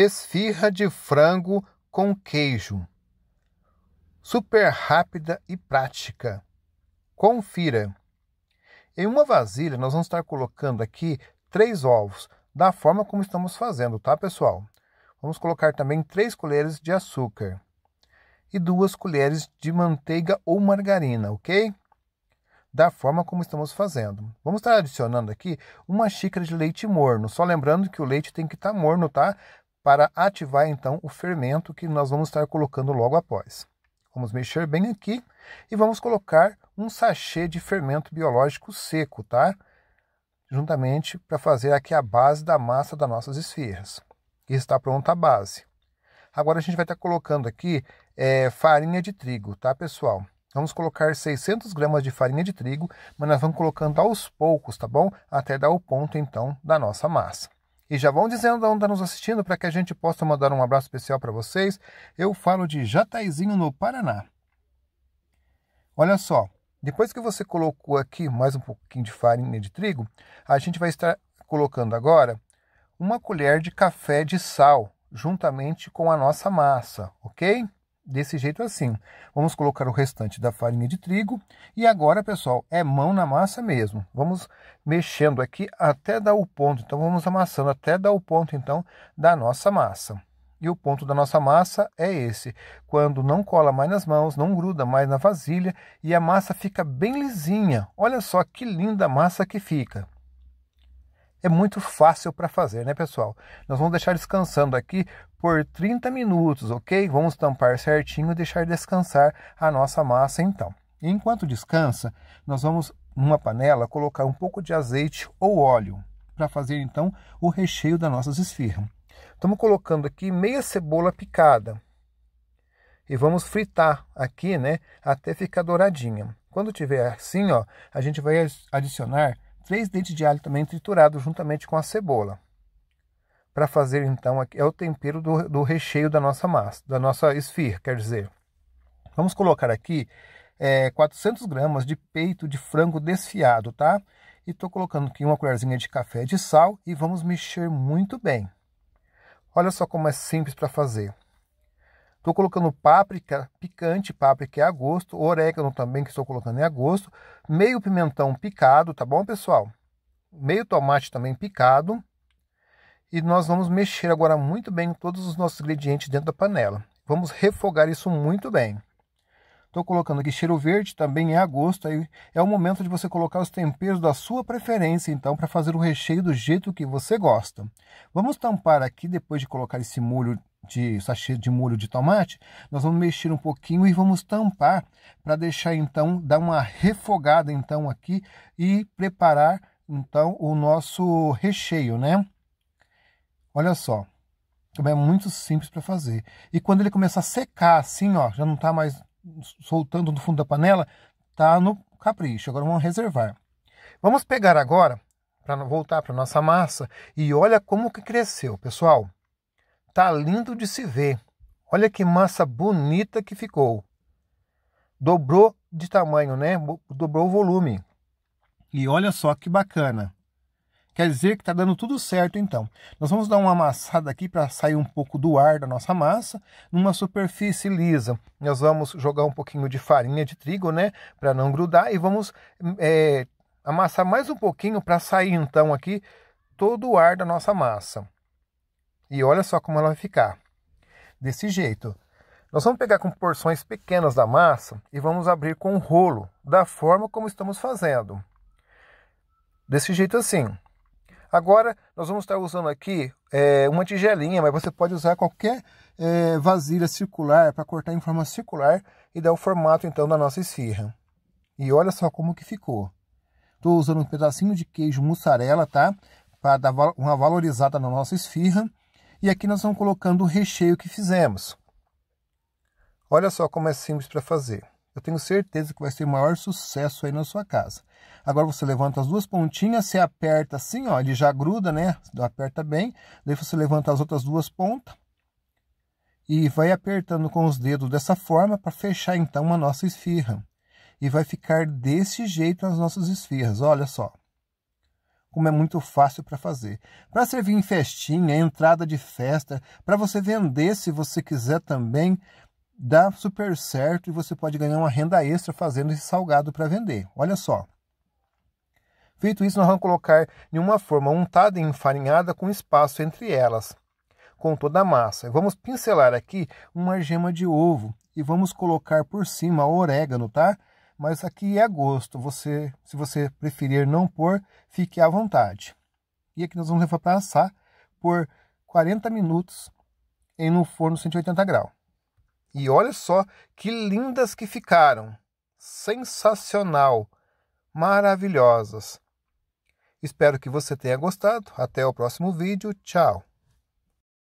esfirra de frango com queijo. Super rápida e prática. Confira. Em uma vasilha, nós vamos estar colocando aqui três ovos, da forma como estamos fazendo, tá, pessoal? Vamos colocar também três colheres de açúcar e duas colheres de manteiga ou margarina, ok? Da forma como estamos fazendo. Vamos estar adicionando aqui uma xícara de leite morno. Só lembrando que o leite tem que estar tá morno, tá? para ativar então o fermento que nós vamos estar colocando logo após. Vamos mexer bem aqui e vamos colocar um sachê de fermento biológico seco, tá? Juntamente para fazer aqui a base da massa das nossas esfirras. E está pronta a base. Agora a gente vai estar colocando aqui é, farinha de trigo, tá, pessoal? Vamos colocar 600 gramas de farinha de trigo, mas nós vamos colocando aos poucos, tá bom? Até dar o ponto então da nossa massa. E já vão dizendo onde está nos assistindo para que a gente possa mandar um abraço especial para vocês. Eu falo de Jataizinho, no Paraná. Olha só, depois que você colocou aqui mais um pouquinho de farinha de trigo, a gente vai estar colocando agora uma colher de café de sal juntamente com a nossa massa, ok? desse jeito assim. Vamos colocar o restante da farinha de trigo e agora, pessoal, é mão na massa mesmo. Vamos mexendo aqui até dar o ponto. Então vamos amassando até dar o ponto então da nossa massa. E o ponto da nossa massa é esse, quando não cola mais nas mãos, não gruda mais na vasilha e a massa fica bem lisinha. Olha só que linda massa que fica. É muito fácil para fazer, né, pessoal? Nós vamos deixar descansando aqui por 30 minutos, ok? Vamos tampar certinho e deixar descansar a nossa massa então. enquanto descansa, nós vamos numa panela colocar um pouco de azeite ou óleo para fazer então o recheio das nossas esfirras. Estamos colocando aqui meia cebola picada e vamos fritar aqui, né, até ficar douradinha. Quando tiver assim, ó, a gente vai adicionar três dentes de alho também triturados juntamente com a cebola. Para fazer então é o tempero do, do, recheio da nossa massa, da nossa esfirra, quer dizer. Vamos colocar aqui é, 400 gramas de peito de frango desfiado, tá? E estou colocando aqui uma colherzinha de café de sal e vamos mexer muito bem. Olha só como é simples para fazer. Estou colocando páprica picante, páprica é a gosto, orégano também que estou colocando é a gosto, meio pimentão picado, tá bom, pessoal? Meio tomate também picado. E nós vamos mexer agora muito bem todos os nossos ingredientes dentro da panela. Vamos refogar isso muito bem. Estou colocando aqui cheiro verde, também é a gosto. Aí é o momento de você colocar os temperos da sua preferência, então, para fazer o recheio do jeito que você gosta. Vamos tampar aqui, depois de colocar esse molho de sachê de molho de tomate, nós vamos mexer um pouquinho e vamos tampar para deixar então dar uma refogada então aqui e preparar então o nosso recheio, né? Olha só, é muito simples para fazer. E quando ele começar a secar assim, ó, já não está mais soltando no fundo da panela, tá no capricho. Agora vamos reservar. Vamos pegar agora para voltar para nossa massa e olha como que cresceu, pessoal. Tá lindo de se ver. Olha que massa bonita que ficou. Dobrou de tamanho, né? Dobrou o volume. E olha só que bacana. Quer dizer que está dando tudo certo então. Nós vamos dar uma amassada aqui para sair um pouco do ar da nossa massa. Numa superfície lisa, nós vamos jogar um pouquinho de farinha de trigo, né? Para não grudar. E vamos é, amassar mais um pouquinho para sair então aqui todo o ar da nossa massa. E olha só como ela vai ficar. Desse jeito. Nós vamos pegar com porções pequenas da massa e vamos abrir com um rolo, da forma como estamos fazendo. Desse jeito assim. Agora, nós vamos estar usando aqui é, uma tigelinha, mas você pode usar qualquer é, vasilha circular para cortar em forma circular e dar o formato então da nossa esfirra. E olha só como que ficou. Estou usando um pedacinho de queijo mussarela, tá? Para dar uma valorizada na nossa esfirra. E aqui nós vamos colocando o recheio que fizemos. Olha só como é simples para fazer. Eu tenho certeza que vai ser o maior sucesso aí na sua casa. Agora você levanta as duas pontinhas, você aperta assim, ó, ele já gruda, né? Aperta bem. Daí você levanta as outras duas pontas e vai apertando com os dedos dessa forma para fechar então a nossa esfirra. E vai ficar desse jeito as nossas esfirras, olha só como é muito fácil para fazer. Para servir em festinha, entrada de festa, para você vender se você quiser também, dá super certo e você pode ganhar uma renda extra fazendo esse salgado para vender. Olha só. Feito isso, nós vamos colocar em uma forma untada e enfarinhada com espaço entre elas, com toda a massa. Vamos pincelar aqui uma gema de ovo e vamos colocar por cima orégano, tá? mas aqui é gosto. Você, se você preferir não pôr, fique à vontade. E aqui nós vamos levar para assar por 40 minutos em um forno 180 graus. E olha só que lindas que ficaram. Sensacional, maravilhosas. Espero que você tenha gostado. Até o próximo vídeo. Tchau.